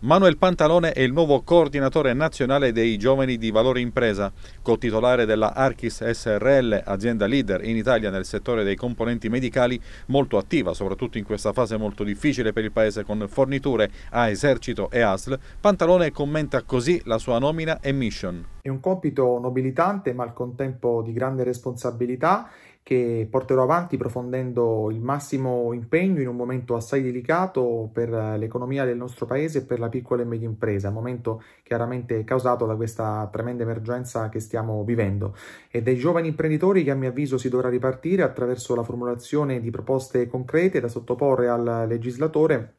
Manuel Pantalone è il nuovo coordinatore nazionale dei giovani di Valore Impresa, cotitolare della Archis SRL, azienda leader in Italia nel settore dei componenti medicali, molto attiva soprattutto in questa fase molto difficile per il paese con forniture a Esercito e ASL. Pantalone commenta così la sua nomina e mission. È un compito nobilitante ma al contempo di grande responsabilità che porterò avanti profondendo il massimo impegno in un momento assai delicato per l'economia del nostro paese e per la piccola e media impresa, momento chiaramente causato da questa tremenda emergenza che stiamo vivendo. E dai giovani imprenditori che a mio avviso si dovrà ripartire attraverso la formulazione di proposte concrete da sottoporre al legislatore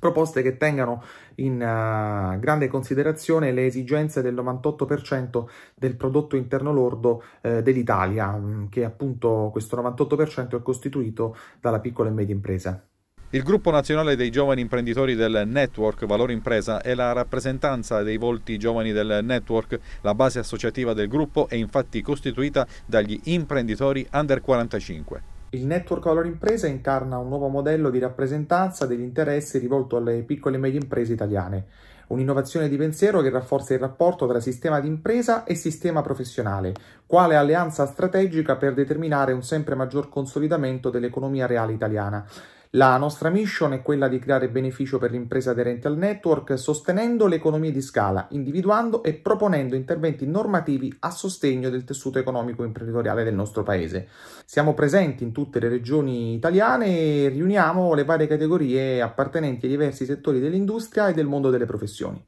proposte che tengano in uh, grande considerazione le esigenze del 98% del prodotto interno lordo eh, dell'Italia, mm, che appunto questo 98% è costituito dalla piccola e media impresa. Il gruppo nazionale dei giovani imprenditori del network Valore Impresa è la rappresentanza dei volti giovani del network. La base associativa del gruppo è infatti costituita dagli imprenditori under 45. Il network Valore Impresa incarna un nuovo modello di rappresentanza degli interessi rivolto alle piccole e medie imprese italiane, un'innovazione di pensiero che rafforza il rapporto tra sistema di impresa e sistema professionale, quale alleanza strategica per determinare un sempre maggior consolidamento dell'economia reale italiana. La nostra mission è quella di creare beneficio per l'impresa aderente al network sostenendo le economie di scala, individuando e proponendo interventi normativi a sostegno del tessuto economico e imprenditoriale del nostro paese. Siamo presenti in tutte le regioni italiane e riuniamo le varie categorie appartenenti ai diversi settori dell'industria e del mondo delle professioni.